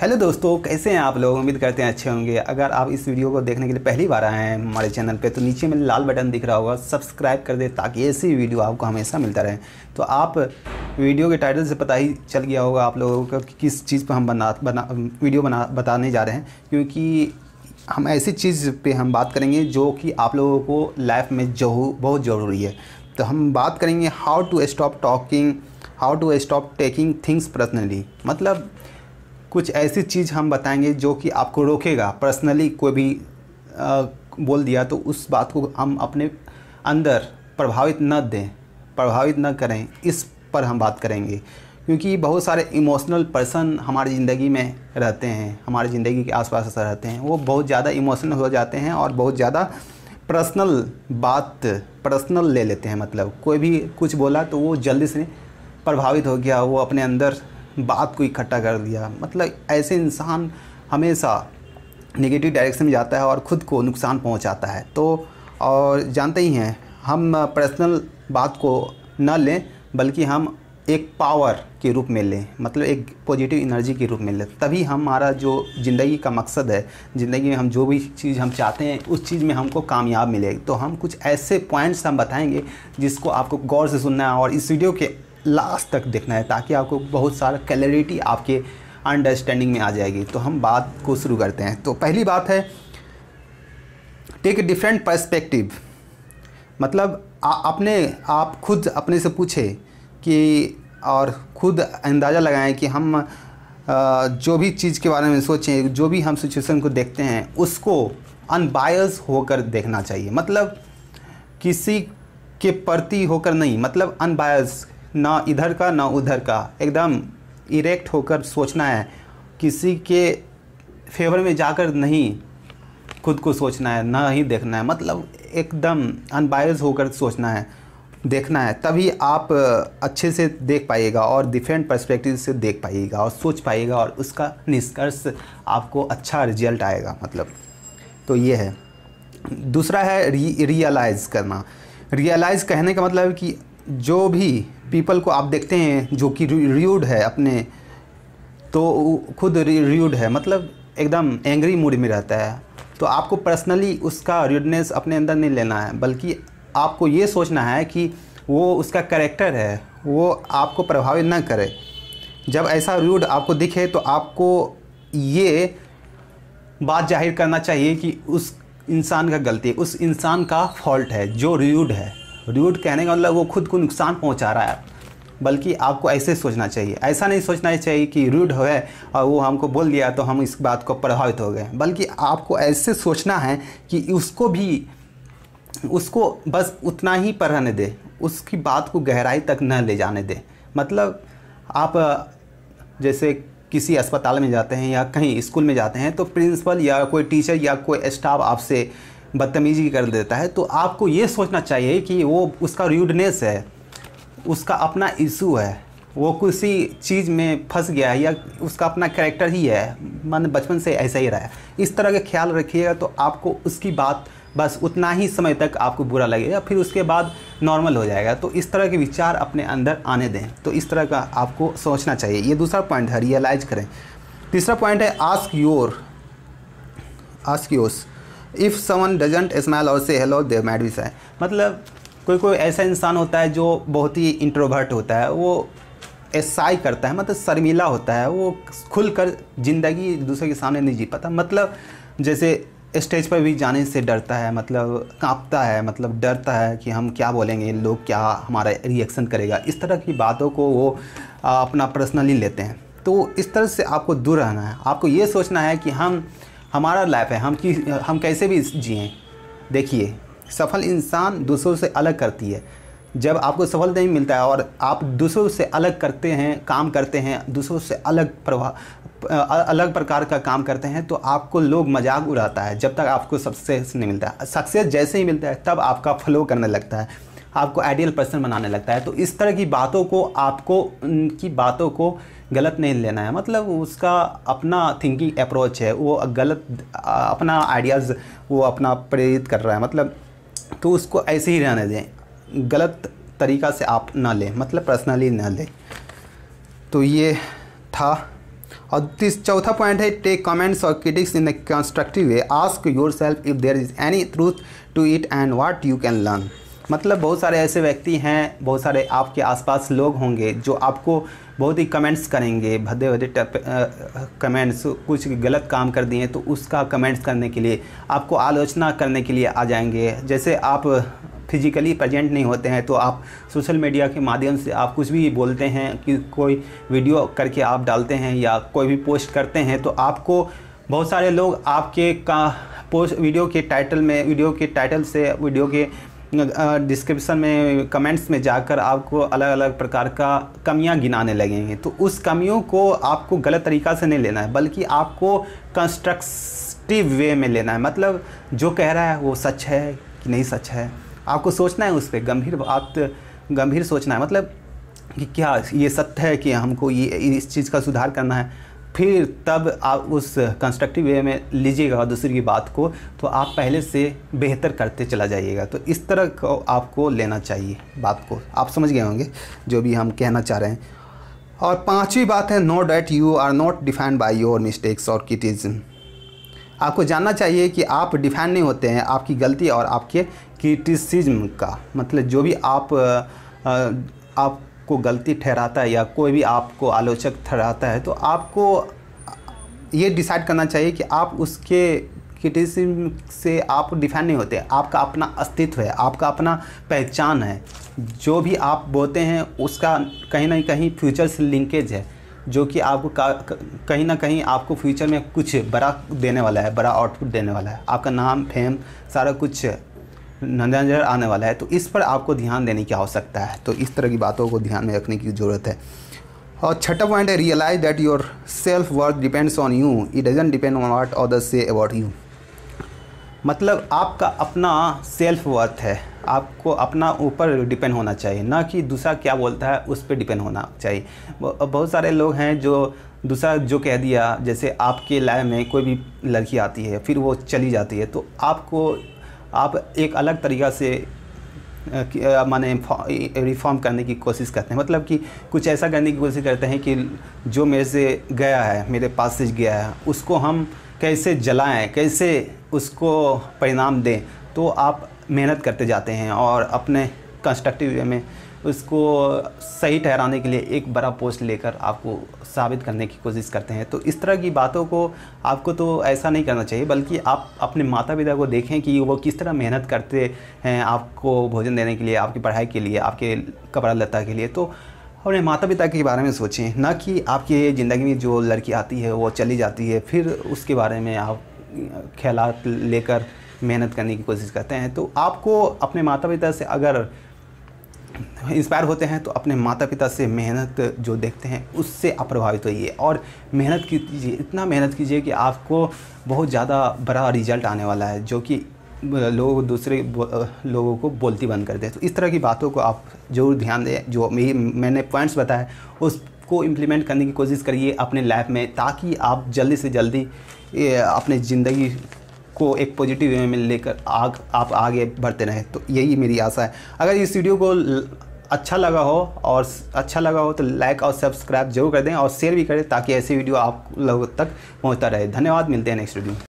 hello दोस्तों कैसे हैं आप लोग उम्मीद करते हैं अच्छे होंगे अगर आप इस वीडियो को देखने के लिए पहली बार आए हैं हमारे चैनल पे तो नीचे में लाल बटन दिख रहा होगा सब्सक्राइब कर दे ताकि ऐसी वीडियो आपको हमेशा मिलता रहे तो आप वीडियो के टाइटल से पता ही चल गया होगा आप लोगों को कि किस चीज़ पर हम बना बना वीडियो बना बताने जा रहे हैं क्योंकि हम ऐसी चीज़ पर हम बात करेंगे जो कि आप लोगों को लाइफ में जो बहुत ज़रूरी है तो हम बात करेंगे how to stop talking how to stop taking things personally मतलब कुछ ऐसी चीज़ हम बताएंगे जो कि आपको रोकेगा पर्सनली कोई भी आ, बोल दिया तो उस बात को हम अपने अंदर प्रभावित न दें प्रभावित न करें इस पर हम बात करेंगे क्योंकि बहुत सारे इमोशनल पर्सन हमारी ज़िंदगी में रहते हैं हमारी ज़िंदगी के आसपास रहते हैं वो बहुत ज़्यादा इमोशनल हो जाते हैं और बहुत ज़्यादा पर्सनल बात पर्सनल ले लेते हैं मतलब कोई भी कुछ बोला तो वो जल्दी से प्रभावित हो गया वो अपने अंदर बात को इकट्ठा कर दिया मतलब ऐसे इंसान हमेशा नेगेटिव डायरेक्शन में जाता है और ख़ुद को नुकसान पहुंचाता है तो और जानते ही हैं हम पर्सनल बात को न लें बल्कि हम एक पावर के रूप में लें मतलब एक पॉजिटिव एनर्जी के रूप में लें तभी हमारा जो ज़िंदगी का मकसद है ज़िंदगी में हम जो भी चीज़ हम चाहते हैं उस चीज़ में हमको कामयाब मिलेगी तो हम कुछ ऐसे पॉइंट्स हम बताएंगे जिसको आपको गौर से सुनना है और इस वीडियो के लास्ट तक देखना है ताकि आपको बहुत सारा क्लैरिटी आपके अंडरस्टैंडिंग में आ जाएगी तो हम बात को शुरू करते हैं तो पहली बात है टेक डिफरेंट पर्सपेक्टिव मतलब आ, अपने आप खुद अपने से पूछे कि और खुद अंदाज़ा लगाएं कि हम जो भी चीज़ के बारे में सोचें जो भी हम सिचुएशन को देखते हैं उसको अनबायस होकर देखना चाहिए मतलब किसी के प्रति होकर नहीं मतलब अनबायस ना इधर का ना उधर का एकदम इरेक्ट होकर सोचना है किसी के फेवर में जाकर नहीं खुद को सोचना है ना ही देखना है मतलब एकदम अनबायस होकर सोचना है देखना है तभी आप अच्छे से देख पाइएगा और डिफरेंट पर्सपेक्टिव से देख पाइएगा और सोच पाइएगा और उसका निष्कर्ष आपको अच्छा रिजल्ट आएगा मतलब तो ये है दूसरा है री रियलाइज़ करना रियलाइज़ कहने का मतलब कि जो भी पीपल को आप देखते हैं जो कि र्यूड है अपने तो खुद रियूड है मतलब एकदम एंग्री मूड में रहता है तो आपको पर्सनली उसका रियूडनेस अपने अंदर नहीं लेना है बल्कि आपको ये सोचना है कि वो उसका करेक्टर है वो आपको प्रभावित ना करे जब ऐसा रूड आपको दिखे तो आपको ये बात जाहिर करना चाहिए कि उस इंसान का गलती उस इंसान का फॉल्ट है जो रूड है रिवॉर्ड कहने का मतलब वो खुद को नुकसान पहुंचा रहा है बल्कि आपको ऐसे सोचना चाहिए ऐसा नहीं सोचना चाहिए कि रूड हो है और वो हमको बोल दिया तो हम इस बात को प्रभावित हो गए बल्कि आपको ऐसे सोचना है कि उसको भी उसको बस उतना ही पढ़ने दे उसकी बात को गहराई तक न ले जाने दे मतलब आप जैसे किसी अस्पताल में जाते हैं या कहीं स्कूल में जाते हैं तो प्रिंसिपल या कोई टीचर या कोई स्टाफ आपसे बदतमीजी कर देता है तो आपको ये सोचना चाहिए कि वो उसका रूडनेस है उसका अपना इशू है वो किसी चीज़ में फंस गया है या उसका अपना कैरेक्टर ही है मन बचपन से ऐसा ही रहा है इस तरह के ख्याल रखिएगा तो आपको उसकी बात बस उतना ही समय तक आपको बुरा लगेगा फिर उसके बाद नॉर्मल हो जाएगा तो इस तरह के विचार अपने अंदर आने दें तो इस तरह का आपको सोचना चाहिए ये दूसरा पॉइंट है रियलाइज करें तीसरा पॉइंट है ask your ask yours if someone doesn't smile और से हेलो दे मैड भी मतलब कोई कोई ऐसा इंसान होता है जो बहुत ही इंट्रोवर्ट होता है वो एसाई करता है मतलब शर्मीला होता है वो खुल कर ज़िंदगी दूसरे के सामने नहीं जी पाता मतलब जैसे स्टेज पर भी जाने से डरता है मतलब कांपता है मतलब डरता है कि हम क्या बोलेंगे लोग क्या हमारा रिएक्शन करेगा इस तरह की बातों को वो अपना पर्सनली लेते हैं तो इस तरह से आपको दूर रहना है आपको ये सोचना है कि हम हमारा लाइफ है हम कि हम कैसे भी जिए देखिए सफल इंसान दूसरों से अलग करती है जब आपको सफलता नहीं मिलता है और आप दूसरों से अलग करते हैं काम करते हैं दूसरों से अलग प्रभाव अलग प्रकार का काम करते हैं तो आपको लोग मजाक उड़ाता है जब तक आपको सक्सेस नहीं मिलता है सक्सेस जैसे ही मिलता है तब आपका फ्लो करने लगता है आपको आइडियल पर्सन बनाने लगता है तो इस तरह की बातों को आपको उनकी बातों को गलत नहीं लेना है मतलब उसका अपना थिंकिंग अप्रोच है वो गलत अपना आइडियाज़ वो अपना प्रेरित कर रहा है मतलब तो उसको ऐसे ही रहने दें गलत तरीक़ा से आप ना लें मतलब पर्सनली ना लें तो ये था और तीस चौथा पॉइंट है टेक कमेंट्स और critics in a constructive way ask yourself if there is any truth to it and what you can learn मतलब बहुत सारे ऐसे व्यक्ति हैं बहुत सारे आपके आसपास लोग होंगे जो आपको बहुत ही कमेंट्स करेंगे भद्दे भद्दे कमेंट्स कुछ गलत काम कर दिए तो उसका कमेंट्स करने के लिए आपको आलोचना करने के लिए आ जाएंगे जैसे आप फिजिकली प्रेजेंट नहीं होते हैं तो आप सोशल मीडिया के माध्यम से आप कुछ भी बोलते हैं कि कोई वीडियो करके आप डालते हैं या कोई भी पोस्ट करते हैं तो आपको बहुत सारे लोग आपके का पोस्ट वीडियो के टाइटल में वीडियो के टाइटल से वीडियो के डिस्क्रिप्शन में कमेंट्स में जाकर आपको अलग अलग प्रकार का कमियां गिनाने लगेंगे तो उस कमियों को आपको गलत तरीक़ा से नहीं लेना है बल्कि आपको कंस्ट्रक्टिव वे में लेना है मतलब जो कह रहा है वो सच है कि नहीं सच है आपको सोचना है उस पर गंभीर बात गंभीर सोचना है मतलब कि क्या ये सत्य है कि हमको ये इस चीज़ का सुधार करना है फिर तब आप उस कंस्ट्रक्टिव वे में लीजिएगा दूसरी की बात को तो आप पहले से बेहतर करते चला जाइएगा तो इस तरह को आपको लेना चाहिए बात को आप समझ गए होंगे जो भी हम कहना चाह रहे हैं और पांचवी बात है know that you are not defined by your mistakes और किटिज्म आपको जानना चाहिए कि आप डिफाइन नहीं होते हैं आपकी गलती और आपके क्रिटिसिज्म का मतलब जो भी आप आ, आप को गलती ठहराता है या कोई भी आपको आलोचक ठहराता है तो आपको ये डिसाइड करना चाहिए कि आप उसके क्रिटिसिज्म से आप डिफेंड नहीं होते आपका अपना अस्तित्व है आपका अपना पहचान है जो भी आप बोलते हैं उसका कहीं ना कहीं फ्यूचर से लिंकेज है जो कि आपको कहीं ना कहीं आपको फ्यूचर में कुछ बड़ा देने वाला है बड़ा आउटपुट देने वाला है आपका नाम फेम सारा कुछ नजर आने वाला है तो इस पर आपको ध्यान देने की आवश्यकता है तो इस तरह की बातों को ध्यान में रखने की ज़रूरत है और छठा पॉइंट है realise that your self worth depends on you it doesn't depend on what others say about you मतलब आपका अपना सेल्फ वर्थ है आपको अपना ऊपर डिपेंड होना चाहिए ना कि दूसरा क्या बोलता है उस पर डिपेंड होना चाहिए बहुत सारे लोग हैं जो दूसरा जो कह दिया जैसे आपके लाइफ में कोई भी लड़की आती है फिर वो चली जाती है तो आपको आप एक अलग तरीक़ा से माने रिफॉर्म करने की कोशिश करते हैं मतलब कि कुछ ऐसा करने की कोशिश करते हैं कि जो मेरे से गया है मेरे पास से गया है उसको हम कैसे जलाएं कैसे उसको परिणाम दें तो आप मेहनत करते जाते हैं और अपने कंस्ट्रक्टिव वे में उसको सही ठहराने के लिए एक बड़ा पोस्ट लेकर आपको साबित करने की कोशिश करते हैं तो इस तरह की बातों को आपको तो ऐसा नहीं करना चाहिए बल्कि आप अपने माता पिता को देखें कि वो किस तरह मेहनत करते हैं आपको भोजन देने के लिए आपकी पढ़ाई के लिए आपके कपड़ा लत्ता के लिए तो अपने माता पिता के बारे में सोचें ना कि आपकी ज़िंदगी में जो लड़की आती है वो चली जाती है फिर उसके बारे में आप ख्याल लेकर मेहनत करने की कोशिश करते हैं तो आपको अपने माता पिता से अगर इंस्पायर होते हैं तो अपने माता पिता से मेहनत जो देखते हैं उससे आप प्रभावित होइए और मेहनत कीजिए इतना मेहनत कीजिए कि आपको बहुत ज़्यादा बड़ा रिजल्ट आने वाला है जो कि लोग दूसरे लोगों को बोलती बंद कर दे तो इस तरह की बातों को आप जरूर ध्यान दें जो मैंने पॉइंट्स बताए उसको इम्प्लीमेंट करने की कोशिश करिए अपने लाइफ में ताकि आप जल्दी से जल्दी अपने ज़िंदगी को एक पॉजिटिव वे में लेकर आग आप आगे बढ़ते रहें तो यही मेरी आशा है अगर इस वीडियो को अच्छा लगा हो और अच्छा लगा हो तो लाइक और सब्सक्राइब जरूर कर दें और शेयर भी करें ताकि ऐसी वीडियो आप लोगों तक पहुंचता रहे धन्यवाद मिलते हैं नेक्स्ट वीडियो